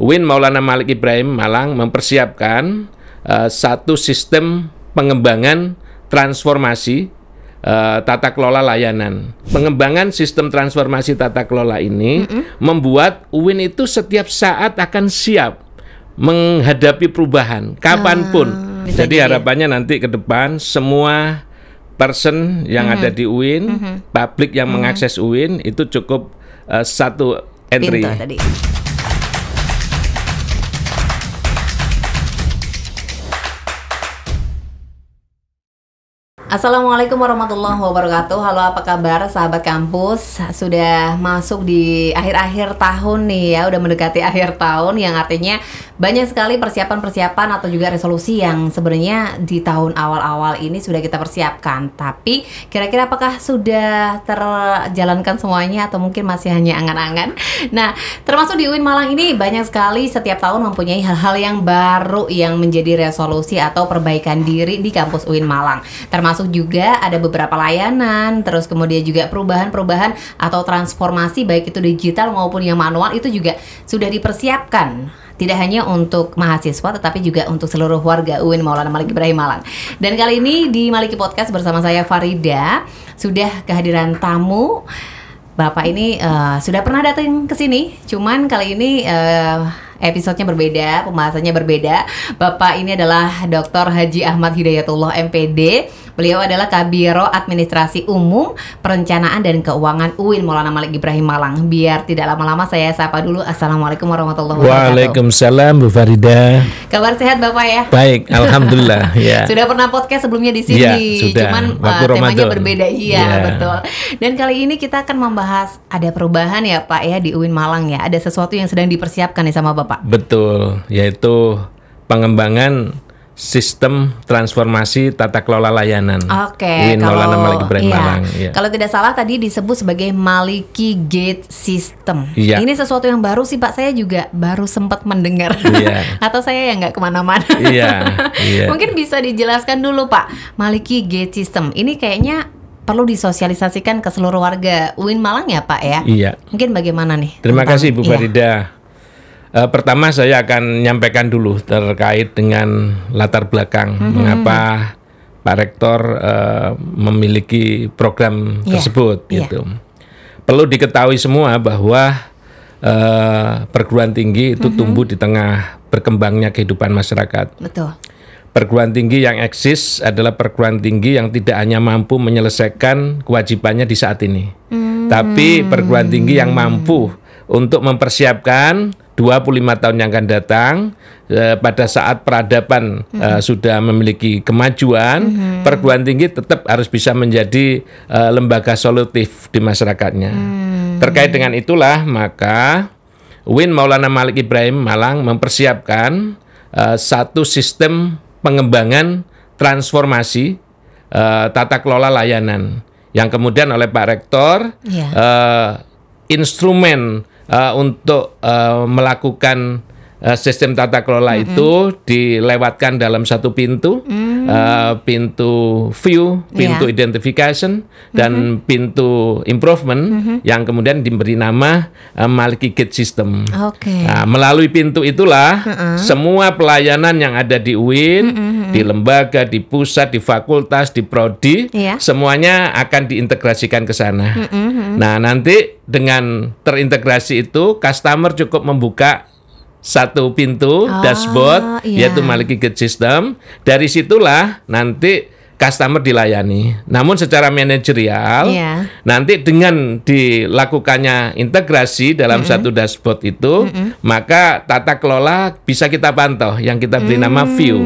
Win Maulana Malik Ibrahim Malang mempersiapkan uh, satu sistem pengembangan transformasi uh, tata kelola layanan. Pengembangan sistem transformasi tata kelola ini mm -hmm. membuat Win itu setiap saat akan siap menghadapi perubahan kapanpun. Ah, Jadi harapannya nanti ke depan semua person yang mm -hmm. ada di Win, mm -hmm. publik yang mm -hmm. mengakses Win itu cukup uh, satu entry. Pintu tadi. Assalamualaikum warahmatullahi wabarakatuh. Halo, apa kabar sahabat kampus? Sudah masuk di akhir-akhir tahun nih ya, udah mendekati akhir tahun yang artinya banyak sekali persiapan-persiapan atau juga resolusi yang sebenarnya di tahun awal-awal ini sudah kita persiapkan. Tapi kira-kira apakah sudah terjalankan semuanya atau mungkin masih hanya angan-angan? Nah, termasuk di UIN Malang ini banyak sekali setiap tahun mempunyai hal-hal yang baru yang menjadi resolusi atau perbaikan diri di kampus UIN Malang. Termasuk juga ada beberapa layanan, terus kemudian juga perubahan-perubahan atau transformasi baik itu digital maupun yang manual itu juga sudah dipersiapkan tidak hanya untuk mahasiswa tetapi juga untuk seluruh warga UIN Maulana Malik Ibrahim Malang. Dan kali ini di Maliki Podcast bersama saya Farida sudah kehadiran tamu Bapak ini uh, sudah pernah datang ke sini, cuman kali ini uh, episodenya berbeda, pembahasannya berbeda. Bapak ini adalah Dr. Haji Ahmad Hidayatullah MPD Beliau adalah Kabiro Administrasi Umum Perencanaan dan Keuangan UIN Maulana Malik Ibrahim Malang. Biar tidak lama-lama saya sapa dulu. Assalamualaikum warahmatullahi wabarakatuh. Waalaikumsalam Bu Farida. Kabar sehat Bapak ya? Baik, alhamdulillah ya. Sudah pernah podcast sebelumnya di sini. Ya, sudah. Cuman Waktu uh, temanya Ramadan. berbeda. Iya, ya. betul. Dan kali ini kita akan membahas ada perubahan ya Pak ya di UIN Malang ya. Ada sesuatu yang sedang dipersiapkan nih sama Bapak. Betul, yaitu pengembangan sistem transformasi tata kelola layanan. Oke. Okay, kalau iya, Malang. Iya. Kalau tidak salah tadi disebut sebagai Maliki Gate System. Iya. Ini sesuatu yang baru sih Pak. Saya juga baru sempat mendengar. Iya. Atau saya yang nggak kemana-mana. Iya. iya. Mungkin bisa dijelaskan dulu Pak. Maliki Gate System. Ini kayaknya perlu disosialisasikan ke seluruh warga UIN Malang ya Pak ya. Iya. Mungkin bagaimana nih? Terima tentang, kasih Bu Farida. Iya. Uh, pertama saya akan nyampaikan dulu terkait dengan latar belakang mm -hmm. mengapa mhm. Pak Rektor uh, memiliki program yeah. tersebut yeah. gitu. Perlu diketahui semua bahwa uh, perguruan tinggi itu mm -hmm. tumbuh di tengah berkembangnya kehidupan masyarakat. Betul. Perguruan tinggi yang eksis adalah perguruan tinggi yang tidak hanya mampu menyelesaikan kewajibannya di saat ini, mm -hmm. tapi perguruan tinggi yang mampu untuk mempersiapkan 25 tahun yang akan datang eh, pada saat peradaban mm -hmm. eh, mhm. sudah memiliki kemajuan mm -hmm. perguruan tinggi tetap harus bisa menjadi eh, lembaga solutif di masyarakatnya. Mm -hmm. Terkait dengan itulah maka Win Maulana Malik Ibrahim Malang mempersiapkan eh, satu sistem pengembangan transformasi eh, tata kelola layanan yang kemudian oleh Pak Rektor yeah. eh, instrumen uh, untuk uh, melakukan Eh, sistem tata kelola mm -hmm. itu dilewatkan dalam satu pintu, mm -hmm. uh, pintu view, iya. pintu yeah. identification, dan mm -hmm. pintu improvement mm -hmm. yang kemudian diberi nama uh, Maliki Gate System. Okay. Nah, melalui pintu itulah mm -hmm. semua pelayanan yang ada di UIN, mm -hmm. di lembaga, di pusat, di fakultas, di prodi, yeah. semuanya akan diintegrasikan ke sana. Mm -hmm. Nah nanti dengan terintegrasi itu, customer cukup membuka satu pintu oh, dashboard yeah. yaitu memiliki gate system. Dari situlah nanti customer dilayani. Namun secara manajerial yeah. nanti dengan dilakukannya integrasi dalam mm -hmm. satu dashboard itu, mm -hmm. maka tata kelola bisa kita pantau yang kita beri mm -hmm. nama view.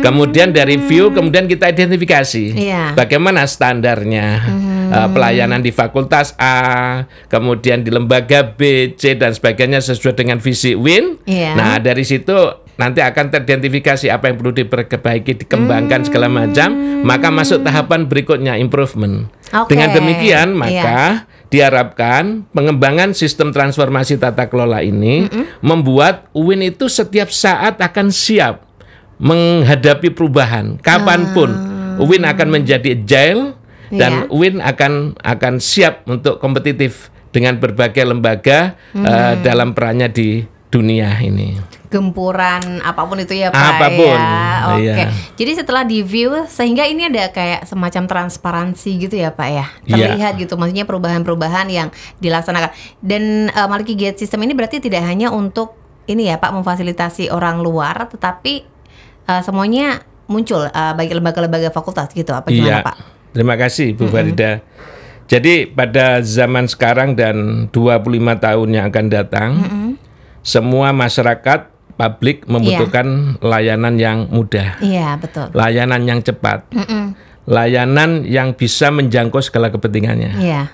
Kemudian dari view kemudian kita identifikasi yeah. bagaimana standarnya. Mm -hmm uh, pelayanan di fakultas A, kemudian di lembaga B, C dan sebagainya sesuai dengan visi Win. Yeah. Nah, dari situ nanti akan teridentifikasi apa yang perlu diperbaiki, dikembangkan hmm. segala macam, maka masuk tahapan berikutnya improvement. Okay. Dengan demikian iya. maka yeah. diharapkan pengembangan sistem transformasi tata kelola ini mm -hmm. membuat Win itu setiap saat akan siap menghadapi perubahan kapanpun. Hmm. Ah. UIN akan menjadi agile dan yeah. Win akan akan siap untuk kompetitif dengan berbagai lembaga hmm. uh, dalam perannya di dunia ini. Gempuran apapun itu ya Pak apapun, ya. Oke. Okay. Iya. Jadi setelah di view sehingga ini ada kayak semacam transparansi gitu ya Pak ya. Iya. Terlihat iya. gitu maksudnya perubahan-perubahan yang dilaksanakan. Dan uh, Maliki Gate System ini berarti tidak hanya untuk ini ya Pak memfasilitasi orang luar tetapi uh, semuanya muncul uh, bagi lembaga-lembaga fakultas gitu apa gimana iya. Pak? Terima kasih Bu Farida. Mm -hmm. Jadi pada zaman sekarang dan 25 tahun yang akan datang, mm -hmm. semua masyarakat publik iya. membutuhkan yeah. layanan yang mudah. Iya, yeah, betul. Layanan yang cepat. Mm -hmm. Layanan yang bisa menjangkau segala kepentingannya. Iya. Yeah.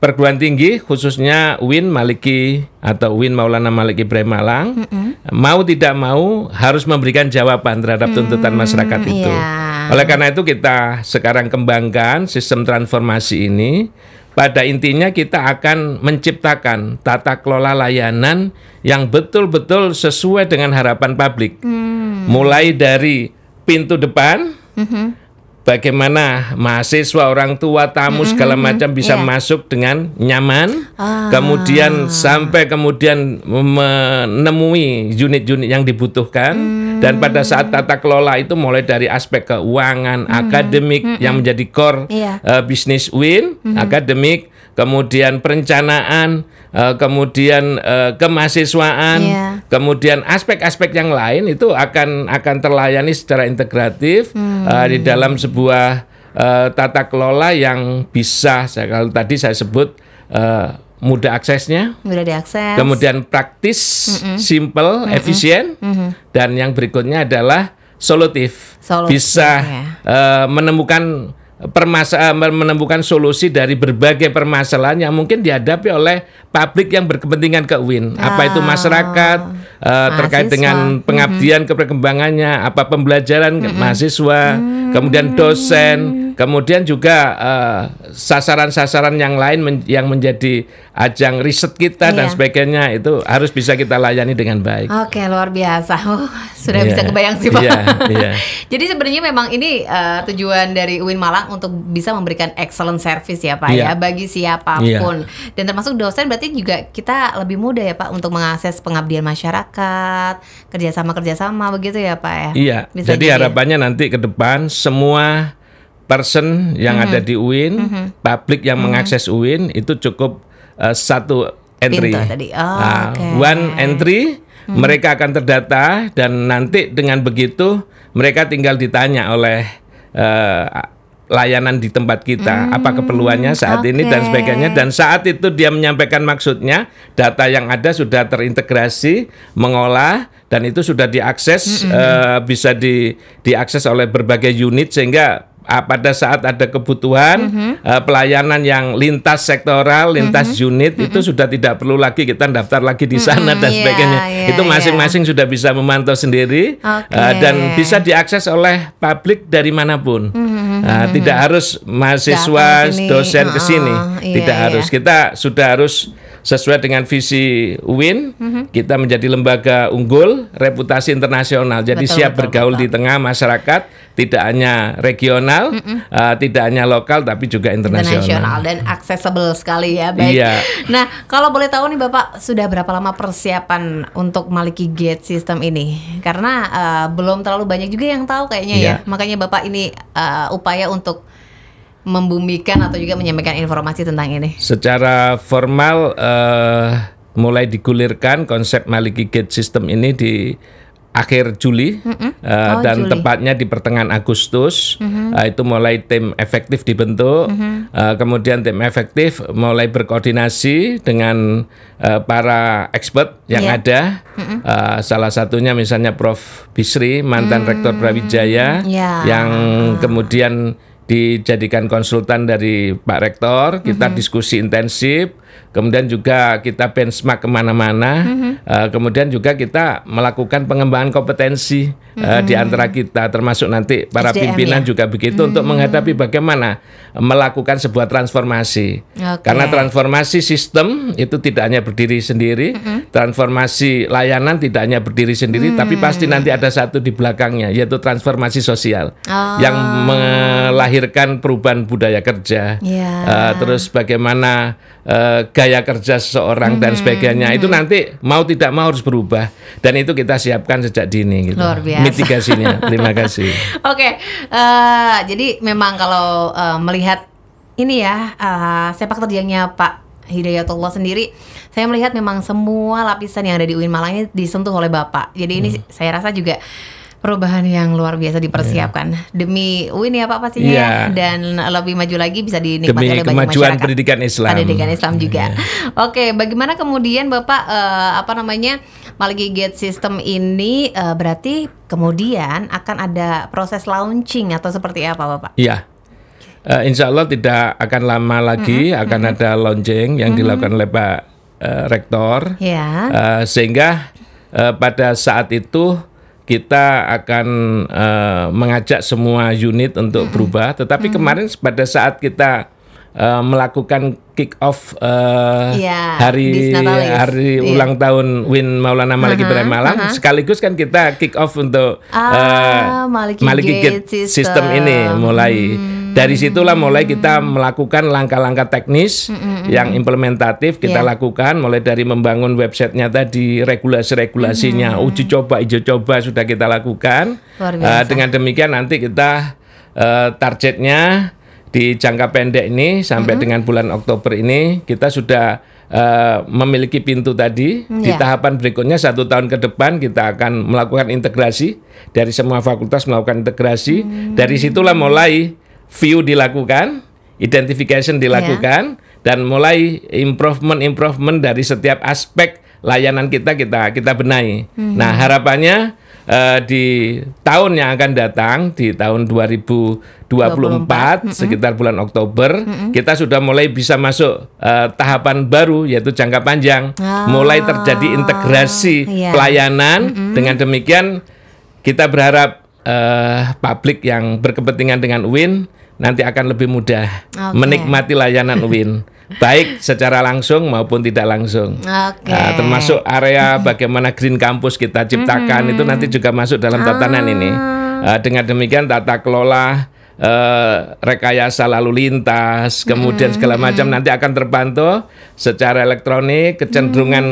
Perguruan tinggi khususnya Win Maliki atau Win Maulana Maliki Bremalang mm -hmm. mau tidak mau harus memberikan jawaban terhadap tuntutan mm -hmm. masyarakat itu. Yeah oleh karena itu kita sekarang kembangkan sistem transformasi ini. Pada intinya kita akan menciptakan tata kelola layanan yang betul-betul sesuai dengan harapan publik. Hmm. Mulai dari pintu depan, -hmm. bagaimana mahasiswa, orang tua, tamu -hmm. segala mm-hmm. macam bisa yeah. masuk dengan nyaman. Ah. Kemudian sampai kemudian menemui unit-unit yang dibutuhkan. Hmm dan pada saat tata kelola itu mulai dari aspek keuangan, hmm. akademik hmm. yang menjadi core yeah. Iya. uh, bisnis win, hmm. akademik, kemudian perencanaan, uh, kemudian uh, kemahasiswaan, yeah. kemudian aspek-aspek yang lain itu akan akan terlayani secara integratif hmm. uh, di dalam sebuah uh, tata kelola yang bisa saya kalau tadi saya sebut uh, mudah aksesnya, mudah diakses. Kemudian praktis, mm -mm. simple, mm -mm. efisien, mm -mm. dan yang berikutnya adalah solutif, solutif bisa ya. uh, menemukan permasalahan eh, menemukan solusi dari berbagai permasalahan yang mungkin dihadapi oleh publik yang berkepentingan ke UIN. Ah, apa itu ah. masyarakat uh, terkait dengan pengabdian mm -hmm. ke perkembangannya, apa pembelajaran mm -hmm. mahasiswa. Mm -hmm kemudian hmm. dosen, kemudian juga eh, sasaran-sasaran uh, yang lain men yang menjadi ajang riset kita iya. dan sebagainya itu harus bisa kita layani dengan baik. Oke, luar biasa. Oh, sudah yeah. bisa kebayang sih Pak. Yeah, iya. yeah. Jadi sebenarnya memang ini uh, tujuan dari UIN Malang untuk bisa memberikan excellent service ya Pak yeah. ya iya. bagi iya. siapapun. Yeah. Dan termasuk dosen berarti juga kita lebih mudah ya Pak untuk mengakses pengabdian masyarakat, kerjasama-kerjasama begitu ya Pak ya. Iya. Jadi, jadi gitu ya? harapannya nanti ke depan semua person yang mm -hmm. ada di UIN, mm -hmm. publik yang mm -hmm. mengakses UIN itu cukup uh, satu entry. tadi. Oh, nah, okay. One entry, mm -hmm. mereka akan terdata dan nanti dengan begitu mereka tinggal ditanya oleh eh, layanan di tempat kita, hmm, apa keperluannya saat okay. ini dan sebagainya. Dan saat itu dia menyampaikan maksudnya, data yang ada sudah terintegrasi, mengolah dan itu sudah diakses hmm, uh, bisa di diakses oleh berbagai unit sehingga uh, pada saat ada kebutuhan mm -hmm. uh, pelayanan yang lintas sektoral, lintas mm -hmm. unit mm -hmm. itu mhm. sudah tidak perlu lagi kita daftar lagi di mhm, sana mm -hmm. dan iya, sebagainya. Yeah, yeah, itu iya. masing-masing yeah. sudah bisa memantau sendiri eh, okay. uh, dan bisa diakses oleh publik dari manapun. Mm -hmm. uh, tidak harus mahasiswa, kesini. dosen ke sini. Oh, tidak iya, harus. Kita sudah harus sesuai dengan visi UIN, mm -hmm. kita menjadi lembaga unggul, reputasi internasional. Jadi betul, siap betul, bergaul betul. di tengah masyarakat tidak hanya regional, mm -mm. Uh, tidak hanya lokal tapi juga internasional. dan aksesibel sekali ya. Baik. Iya. Nah, kalau boleh tahu nih Bapak sudah berapa lama persiapan untuk Maliki Gate System ini? Karena uh, belum terlalu banyak juga yang tahu kayaknya ya. iya. ya. Makanya Bapak ini uh, upaya untuk membumikan atau juga menyampaikan informasi tentang ini. Secara formal uh, mulai digulirkan konsep Maliki Gate System ini di akhir Juli mm -mm. Uh, oh, dan Juli. tepatnya di pertengahan Agustus mm -hmm. uh, itu mulai tim efektif dibentuk mm -hmm. uh, kemudian tim efektif mulai berkoordinasi dengan uh, para expert yang yeah. ada mm -hmm. uh, salah satunya misalnya Prof Bisri mantan mm -hmm. rektor Brawijaya yeah. yang kemudian dijadikan konsultan dari Pak Rektor kita mm -hmm. diskusi intensif kemudian juga kita benchmark kemana-mana, mm -hmm. uh, kemudian juga kita melakukan pengembangan kompetensi mm -hmm. uh, di antara kita, termasuk nanti para SDM pimpinan ya? juga begitu mm -hmm. untuk mm-hmm. menghadapi bagaimana melakukan sebuah transformasi. Okay. Karena transformasi sistem itu tidak hanya berdiri sendiri, mm -hmm. transformasi layanan tidak hanya berdiri sendiri, mm -hmm. tapi pasti nanti ada satu di belakangnya, yaitu transformasi sosial oh. yang melahirkan perubahan budaya kerja, yeah. Iya. uh, terus bagaimana eh, gaya kerja seseorang hmm. dan sebagainya hmm. itu nanti mau tidak mau harus berubah dan itu kita siapkan sejak dini gitu. Luar biasa. Mitigasinya. Terima kasih. Oke, okay. uh, eh, jadi memang kalau uh, melihat ini ya uh, sepak terjangnya Pak Hidayatullah sendiri, saya melihat memang semua lapisan yang ada di UIN Malang ini disentuh oleh Bapak. Jadi ini hmm. saya rasa juga perubahan yang luar biasa dipersiapkan yeah. demi win ya Pak pastinya yeah. Ya. dan lebih maju lagi bisa dinikmati demi oleh banyak kemajuan masyarakat. pendidikan Islam. Pendidikan Islam iya. juga. Yeah. Oke, okay, bagaimana kemudian Bapak uh, apa namanya Malgi Gate System ini uh, berarti kemudian akan ada proses launching atau seperti apa Bapak? Iya. Yeah. Uh, insya Allah tidak akan lama lagi mm -hmm. akan ada launching yang mm -hmm. dilakukan oleh Pak uh, Rektor, yeah. Iya. uh, sehingga uh, pada saat itu kita akan uh, mengajak semua unit untuk hmm. berubah. Tetapi hmm. kemarin pada saat kita uh, melakukan kick off uh, eh, yeah, hari hari yeah. ulang tahun Win Maulana Maliki uh-huh, Ibrahim Malam, uh-huh. sekaligus kan kita kick off untuk ah, uh, Maliki, Maliki Gate, Gate System. System ini mulai. Hmm dari situlah mulai kita melakukan langkah-langkah teknis hmm. yang implementatif kita yeah. lakukan mulai dari membangun websitenya tadi regulasi-regulasinya hmm. uji coba uji coba sudah kita lakukan. Uh, dengan demikian nanti kita uh, targetnya di jangka pendek ini sampai mm -hmm. dengan bulan Oktober ini kita sudah uh, memiliki pintu tadi. Yeah. di iya. tahapan berikutnya satu tahun ke depan kita akan melakukan integrasi dari semua fakultas melakukan integrasi. Mm. Dari situlah mulai view dilakukan, identification dilakukan, yeah. dan mulai improvement-improvement dari setiap aspek layanan kita kita kita benahi. Hmm. Nah harapannya uh, di tahun yang akan datang di tahun 2024 24. puluh empat hmm. sekitar bulan Oktober -hmm. kita sudah mulai bisa masuk uh, tahapan baru yaitu jangka panjang. oh. Mulai terjadi integrasi yeah. pelayanan -hmm. dengan demikian kita berharap uh, publik yang berkepentingan dengan Win nanti akan lebih mudah okay. menikmati layanan Win baik secara langsung maupun tidak langsung. Okay. Nah, termasuk area bagaimana green Campus kita ciptakan mm -hmm. itu nanti juga masuk dalam tatanan ah. ini. Uh, dengan demikian tata kelola uh, rekayasa lalu lintas, kemudian hmm, segala hmm, macam hmm. nanti akan terpantau secara elektronik, kecenderungan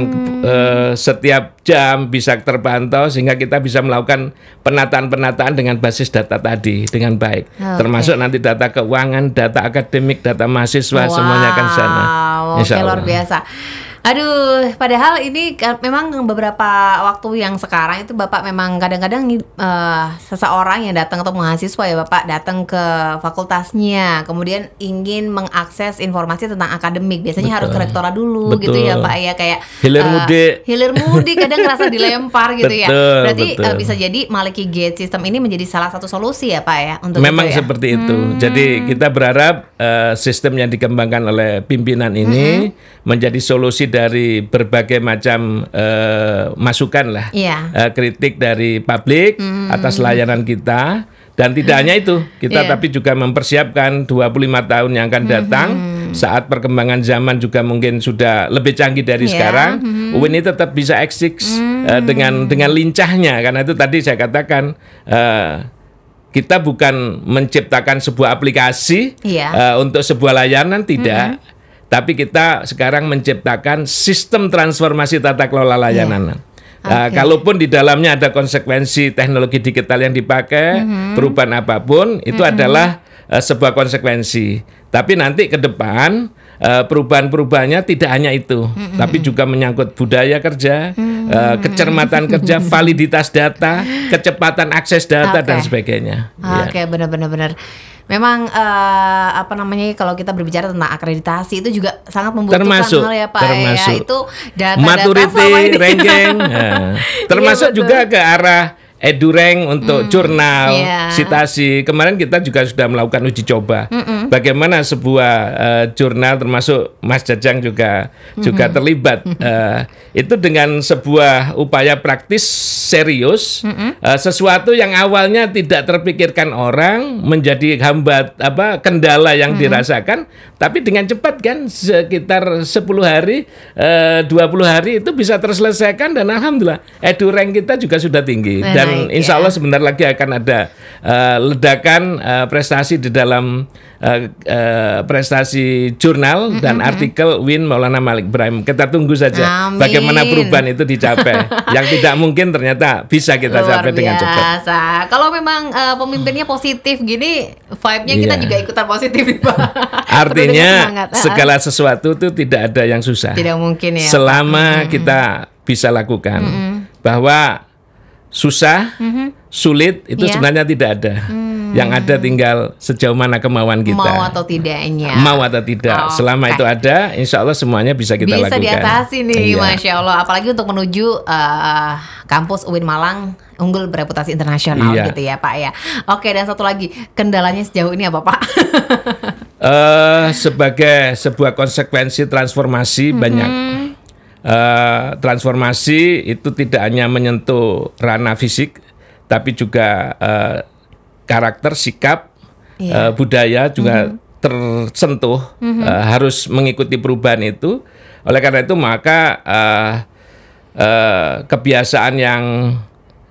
uh, setiap jam bisa terpantau sehingga kita bisa melakukan penataan-penataan dengan basis data tadi dengan baik. Okay. Termasuk nanti data keuangan, data akademik, data mahasiswa wow. semuanya akan sana. Wow, luar biasa. Aduh, padahal ini memang beberapa waktu yang sekarang itu Bapak memang kadang-kadang uh, seseorang yang datang atau mahasiswa ya Bapak datang ke fakultasnya, kemudian ingin mengakses informasi tentang akademik. Biasanya Betul. harus ke rektorat dulu Betul. gitu ya Pak ya kayak hilir uh, mudik. Hilir mudik kadang ngerasa dilempar gitu ya. Berarti Uh, bisa jadi Maliki Gate sistem ini menjadi salah satu solusi ya Pak ya untuk Memang itu, ya? seperti itu. Hmm. Jadi kita berharap uh, sistem yang dikembangkan oleh pimpinan ini hmm. menjadi solusi dari berbagai macam uh, masukan lah, yeah. Iya. uh, kritik dari publik mm. atas layanan kita. Dan tidak hanya itu, kita yeah. tapi juga mempersiapkan 25 tahun yang akan hmm, datang. Mm -hmm. Saat perkembangan zaman juga mungkin sudah lebih canggih dari yeah. sekarang. Mm -hmm. ini tetap bisa eksis mm -hmm. uh, dengan dengan lincahnya karena itu tadi saya katakan uh, kita bukan menciptakan sebuah aplikasi yeah. Iya. uh, untuk sebuah layanan tidak. Mm -hmm tapi kita sekarang menciptakan sistem transformasi tata kelola iya. layanan. Yeah. Okay. kalaupun di dalamnya ada konsekuensi teknologi digital yang dipakai, mm -hmm. perubahan apapun, itu mm -hmm. adalah uh, sebuah konsekuensi. Tapi nanti ke depan uh, perubahan-perubahannya tidak hanya itu, mm -hmm. tapi juga menyangkut budaya kerja, mm -hmm. uh, kecermatan kerja, validitas data, kecepatan akses data okay. dan sebagainya. Iya. Oke, okay, ya. benar-benar benar benar memang uh, apa namanya kalau kita berbicara tentang akreditasi itu juga sangat membutuhkan termasuk, hal ya Pak ya. termasuk. ya itu data-data maturity ranking ya. Iya, termasuk iya, juga ke arah edureng untuk mm, jurnal yeah. sitasi kemarin kita juga sudah melakukan uji coba mm -mm bagaimana sebuah uh, jurnal termasuk Mas Jajang juga mm-hmm. juga terlibat uh, itu dengan sebuah upaya praktis serius mm-hmm. uh, sesuatu yang awalnya tidak terpikirkan orang menjadi hambat apa kendala yang mm-hmm. dirasakan tapi dengan cepat kan sekitar 10 hari uh, 20 hari itu bisa terselesaikan dan alhamdulillah edu kita juga sudah tinggi Menaik, dan ya. insya Allah ya. sebentar lagi akan ada uh, ledakan uh, prestasi di dalam uh, uh, prestasi jurnal mm-hmm. dan artikel Win Maulana Malik Ibrahim. Kita tunggu saja Amin. bagaimana perubahan itu dicapai. yang tidak mungkin ternyata bisa kita Luar capai biasa. dengan cepat. Kalau memang uh, pemimpinnya positif gini, vibe-nya yeah. kita iya. juga ikutan positif, Pak. Artinya ah. segala sesuatu itu tidak ada yang susah. Tidak mungkin ya. Selama mm-hmm. kita bisa lakukan mm-hmm. bahwa susah, mm-hmm. sulit itu yeah. sebenarnya tidak ada. Mm yang ada tinggal sejauh mana kemauan kita. Mau atau tidaknya. Mau atau tidak. Oh, Selama itu ada, insya Allah semuanya bisa kita bisa lakukan. Bisa diatasi nih, iya. masya Allah. Apalagi untuk menuju uh, kampus UIN Malang unggul bereputasi internasional iya. gitu ya Pak ya. Oke dan satu lagi kendalanya sejauh ini apa Pak? uh, sebagai sebuah konsekuensi transformasi mm -hmm. banyak. Uh, transformasi itu tidak hanya menyentuh ranah fisik, tapi juga uh, karakter, sikap, yeah. Iya. uh, budaya juga mm -hmm. tersentuh mm -hmm. uh, harus mengikuti perubahan itu. Oleh karena itu maka uh, uh, kebiasaan yang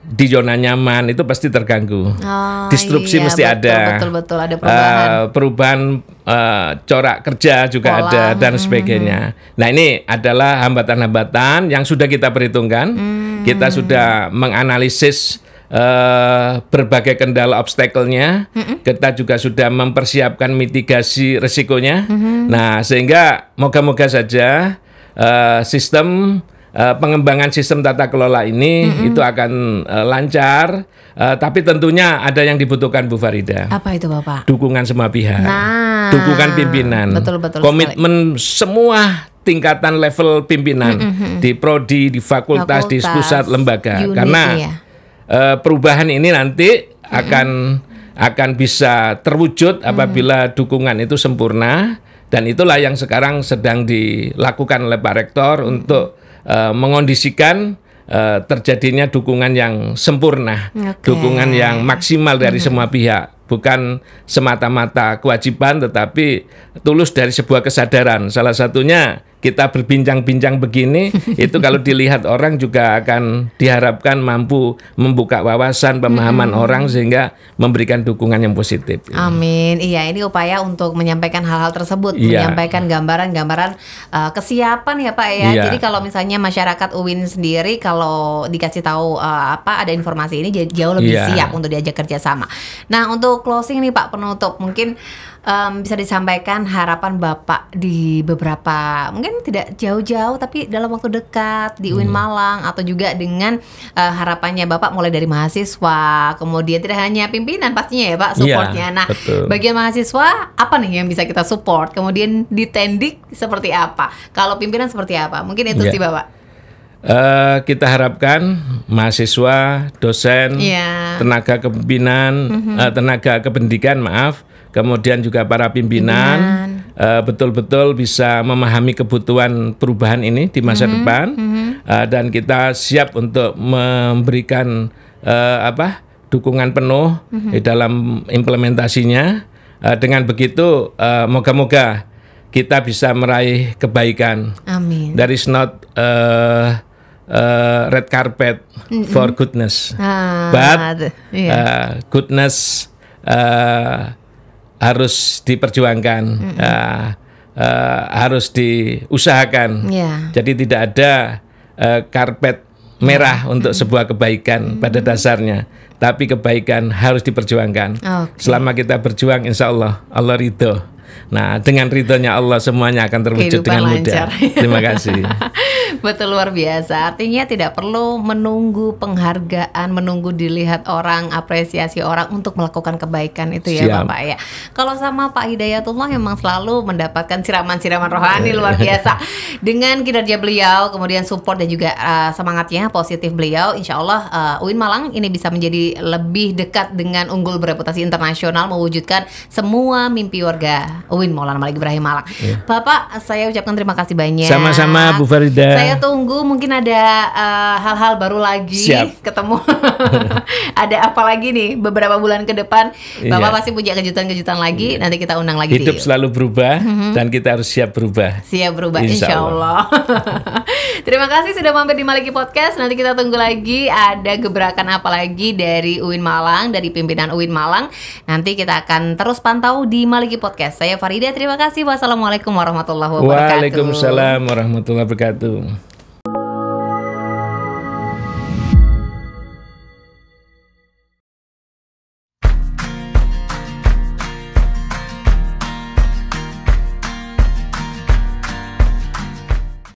di zona nyaman itu pasti terganggu. Oh, Disrupsi iya, mesti betul, ada. Betul betul ada perubahan. Uh, perubahan uh, corak kerja juga Pola. ada dan hmm. sebagainya. Mhm. Nah, ini adalah hambatan-hambatan yang sudah kita perhitungkan. Hmm. Kita sudah menganalisis uh, berbagai kendala obstacle-nya. Mm -hmm. Kita juga sudah mempersiapkan mitigasi resikonya. Mm -hmm. Nah, sehingga moga-moga saja uh, sistem uh, pengembangan sistem tata kelola ini mm -hmm. itu akan uh, lancar. Uh, tapi tentunya ada yang dibutuhkan Bu Farida. Apa itu Bapak? Dukungan semua pihak. Nah, dukungan pimpinan. Betul betul. Komitmen sekali. semua tingkatan level pimpinan mm -hmm. di prodi, di fakultas, fakultas di pusat lembaga. Unit, Karena iya uh, perubahan ini nanti akan akan bisa terwujud hmm. apabila dukungan itu sempurna dan itulah yang sekarang sedang dilakukan oleh Pak Rektor hmm. untuk uh, mengondisikan uh, terjadinya dukungan yang sempurna, okay. dukungan yang maksimal dari hmm. semua pihak bukan semata-mata kewajiban tetapi tulus dari sebuah kesadaran. Salah satunya kita berbincang-bincang begini itu kalau dilihat orang juga akan diharapkan mampu membuka wawasan pemahaman hmm. orang sehingga memberikan dukungan yang positif. Amin. Iya, ini upaya untuk menyampaikan hal-hal tersebut, ya. menyampaikan gambaran-gambaran uh, kesiapan ya Pak ya. ya. Jadi kalau misalnya masyarakat UIN sendiri kalau dikasih tahu uh, apa ada informasi ini jauh lebih ya. siap untuk diajak kerjasama. Nah untuk closing nih Pak penutup mungkin um, bisa disampaikan harapan Bapak di beberapa mungkin tidak jauh-jauh tapi dalam waktu dekat di UIN hmm. Malang atau juga dengan uh, harapannya Bapak mulai dari mahasiswa, kemudian tidak hanya pimpinan pastinya ya Pak iya, supportnya. Ya, nah, betul. bagian mahasiswa apa nih yang bisa kita support? Kemudian di Tendik seperti apa? Kalau pimpinan seperti apa? Mungkin itu ya. sih Bapak. Uh, kita harapkan mahasiswa, dosen, yeah. tenaga kepemimpinan mm -hmm. uh, eh, tenaga kependidikan, maaf, kemudian juga para pimpinan eh, betul-betul uh, bisa memahami kebutuhan perubahan ini di masa mm -hmm. depan mm -hmm. uh, dan kita siap untuk memberikan uh, apa dukungan penuh mm -hmm. di dalam implementasinya uh, dengan begitu uh, moga-moga kita bisa meraih kebaikan. Amin. dari is not uh, uh, red carpet mm -mm. for goodness, ah, but yeah. Iya. uh, goodness uh, harus diperjuangkan, mm -hmm. uh, uh, harus diusahakan. Yeah. Jadi tidak ada uh, karpet merah mm -hmm. untuk sebuah kebaikan mm -hmm. pada dasarnya, tapi kebaikan harus diperjuangkan. Okay. Selama kita berjuang, insya Allah Allah ridho. Nah, dengan ridhonya Allah semuanya akan terwujud Kehidupan dengan lancar. mudah. Terima kasih. Betul luar biasa. Artinya tidak perlu menunggu penghargaan, menunggu dilihat orang, apresiasi orang untuk melakukan kebaikan itu ya Siap. Bapak ya. Kalau sama Pak Hidayatullah memang selalu mendapatkan siraman-siraman rohani eh. luar biasa. Dengan kinerja beliau, kemudian support dan juga uh, semangatnya positif beliau, insya Allah uh, eh, UIN Malang ini bisa menjadi lebih dekat dengan unggul bereputasi internasional mewujudkan semua mimpi warga UIN Maulana Malik Ibrahim Malang. Yeah. Bapak, saya ucapkan terima kasih banyak. Sama-sama Bu Farida. Saya saya tunggu mungkin ada eh, hal-hal uh, baru lagi Siap. ketemu. ada apa lagi nih beberapa bulan ke depan iya. Bapak iya. pasti punya kejutan-kejutan lagi. Iya. Nanti kita undang lagi. Hidup selalu berubah mm-hmm. dan kita harus siap berubah. Siap berubah Insya, Insya Allah. Allah. Terima kasih sudah mampir di Maliki Podcast. Nanti kita tunggu lagi ada gebrakan apa lagi dari UIN Malang dari pimpinan UIN Malang. Nanti kita akan terus pantau di Maliki Podcast. Saya Farida. Terima kasih. Wassalamualaikum warahmatullahi wabarakatuh. Waalaikumsalam warahmatullahi wabarakatuh.